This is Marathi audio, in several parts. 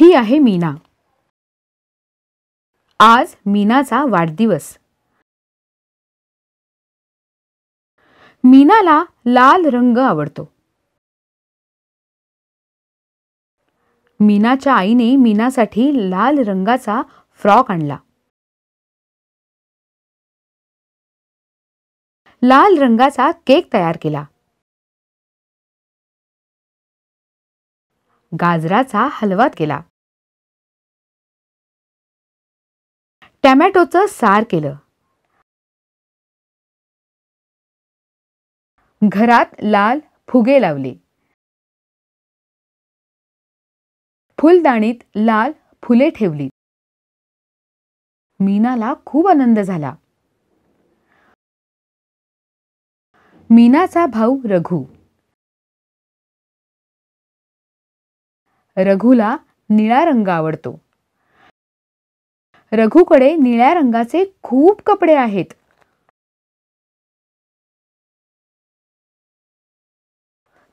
ही आहे मीना आज मीनाचा वाढदिवस मीनाला लाल रंग आवडतो मीनाच्या आईने मीनासाठी लाल रंगाचा फ्रॉक आणला लाल रंगाचा केक तयार केला गाजराचा हलवात केला टॅमॅटोचं सार केलं घरात लाल फुगे लावले फुलदाणीत लाल फुले ठेवली मीनाला खूप आनंद झाला मीनाचा भाऊ रघु रघुला निळा रंग आवडतो रघुकडे निळ्या रंगाचे खूप कपडे आहेत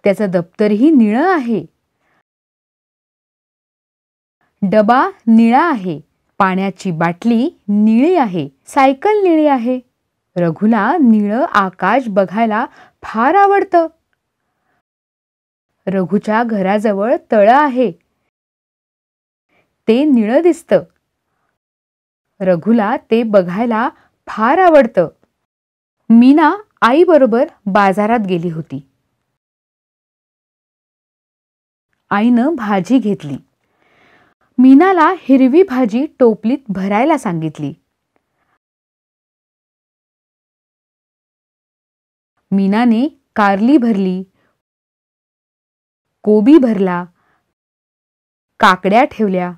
त्याचं दप्तरही निळं आहे डबा निळा आहे पाण्याची बाटली निळी आहे सायकल निळी आहे रघुला निळं आकाश बघायला फार आवडतं रघुच्या घराजवळ तळं आहे ते निळं दिसतं रघुला ते बघायला फार आवडतं मीना आई बरोबर बाजारात गेली होती आईनं भाजी घेतली मीनाला हिरवी भाजी टोपलीत भरायला सांगितली मीनाने कारली भरली कोबी भरला काकड्या ठेवल्या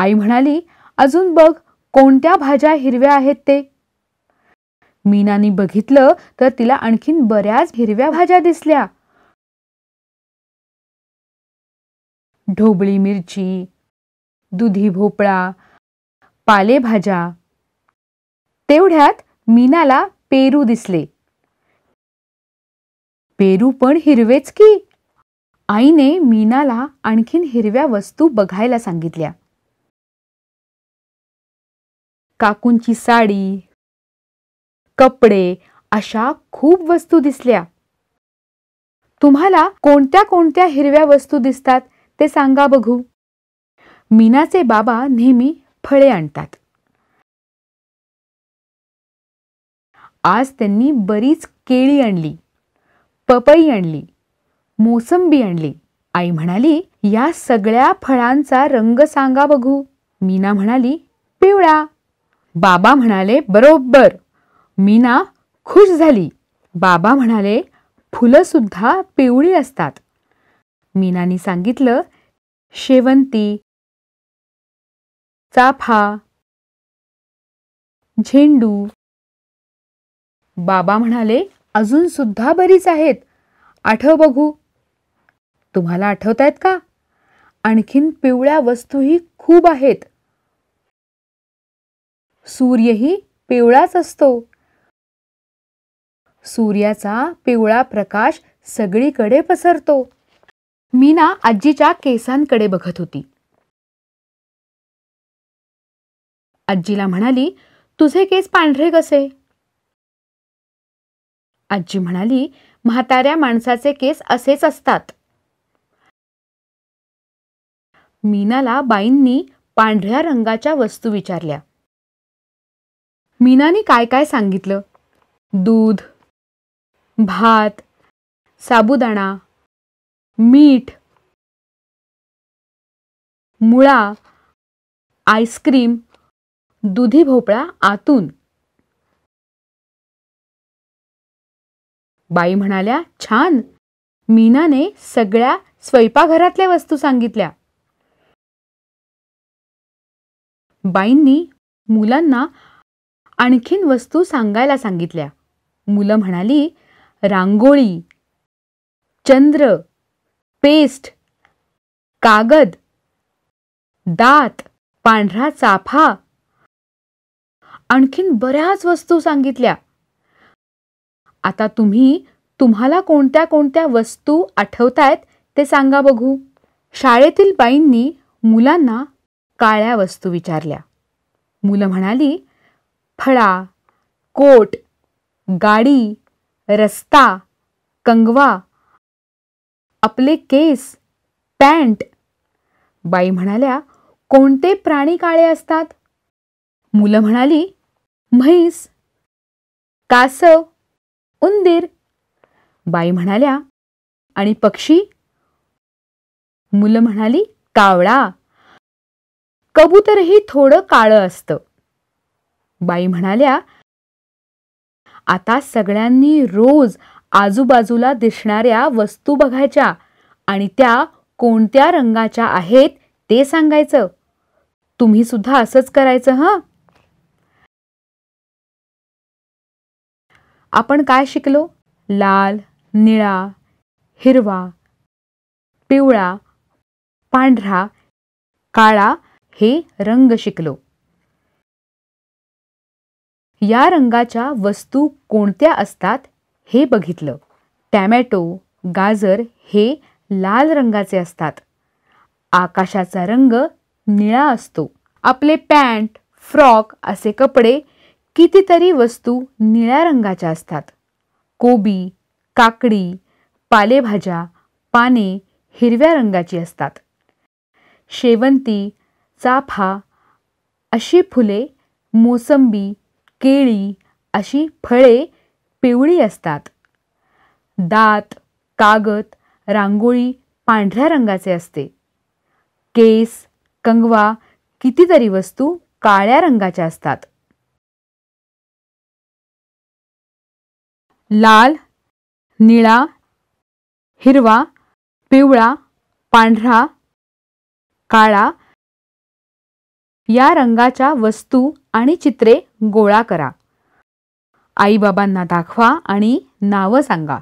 आई म्हणाली अजून बघ कोणत्या भाज्या हिरव्या आहेत ते मीनाने बघितलं तर तिला आणखीन बऱ्याच हिरव्या भाज्या दिसल्या ढोबळी मिरची दुधी भोपळा पालेभाज्या तेवढ्यात मीनाला पेरू दिसले पेरू पण हिरवेच की आईने मीनाला आणखीन हिरव्या वस्तू बघायला सांगितल्या काकूंची साडी कपडे अशा खूप वस्तू दिसल्या तुम्हाला कोणत्या कोणत्या हिरव्या वस्तू दिसतात ते सांगा बघू मीनाचे बाबा नेहमी फळे आणतात आज त्यांनी बरीच केळी आणली पपई आणली मोसंबी आणली आई म्हणाली या सगळ्या फळांचा रंग सांगा बघू मीना म्हणाली पिवळा बाबा म्हणाले बरोबर मीना खुश झाली बाबा म्हणाले सुद्धा पिवळी असतात मीनानी सांगितलं शेवंती चाफा झेंडू बाबा म्हणाले अजून सुद्धा बरीच आहेत आठव बघू तुम्हाला आठवतायत का आणखीन पिवळ्या वस्तूही खूप आहेत सूर्यही पिवळाच असतो सूर्याचा पिवळा प्रकाश सगळीकडे पसरतो मीना ना आजीच्या केसांकडे बघत होती आजीला म्हणाली तुझे केस पांढरे कसे आजी म्हणाली म्हाताऱ्या माणसाचे केस असेच असतात मीनाला बाईंनी पांढऱ्या रंगाच्या वस्तू विचारल्या मीनाने काय काय सांगितलं दूध भात साबुदाणा मीठ मुळा आईस्क्रीम दुधी भोपळा आतून बाई म्हणाल्या छान मीनाने सगळ्या स्वयंपाकघरातल्या वस्तू सांगितल्या बाईंनी मुलांना आणखीन वस्तू सांगायला सांगितल्या मुलं म्हणाली रांगोळी चंद्र पेस्ट कागद दात पांढरा चाफा आणखीन बऱ्याच वस्तू सांगितल्या आता तुम्ही तुम्हाला कोणत्या कोणत्या वस्तू आठवतायत ते सांगा बघू शाळेतील बाईंनी मुलांना काळ्या वस्तू विचारल्या मुलं म्हणाली फळा कोट गाडी रस्ता कंगवा आपले केस पॅन्ट बाई म्हणाल्या कोणते प्राणी काळे असतात मुलं म्हणाली म्हैस कासव उंदीर बाई म्हणाल्या आणि पक्षी मुलं म्हणाली कावळा कबूतरही थोडं काळं असतं बाई म्हणाल्या आता सगळ्यांनी रोज आजूबाजूला दिसणाऱ्या वस्तू बघायच्या आणि त्या कोणत्या रंगाच्या आहेत ते सांगायचं तुम्ही सुद्धा असंच करायचं हं आपण काय शिकलो लाल निळा हिरवा पिवळा पांढरा काळा हे रंग शिकलो या रंगाच्या वस्तू कोणत्या असतात हे बघितलं टॅमॅटो गाजर हे लाल रंगाचे असतात आकाशाचा रंग निळा असतो आपले पॅन्ट फ्रॉक असे कपडे कितीतरी वस्तू निळ्या रंगाच्या असतात कोबी काकडी पालेभाज्या पाने हिरव्या रंगाची असतात शेवंती चाफा अशी फुले मोसंबी केळी अशी फळे पिवळी असतात दात कागद रांगोळी पांढऱ्या रंगाचे असते केस कंगवा कितीतरी वस्तू काळ्या रंगाच्या असतात लाल निळा हिरवा पिवळा पांढरा काळा या रंगाच्या वस्तू आणि चित्रे गोळा करा आईबाबांना दाखवा आणि नावं सांगा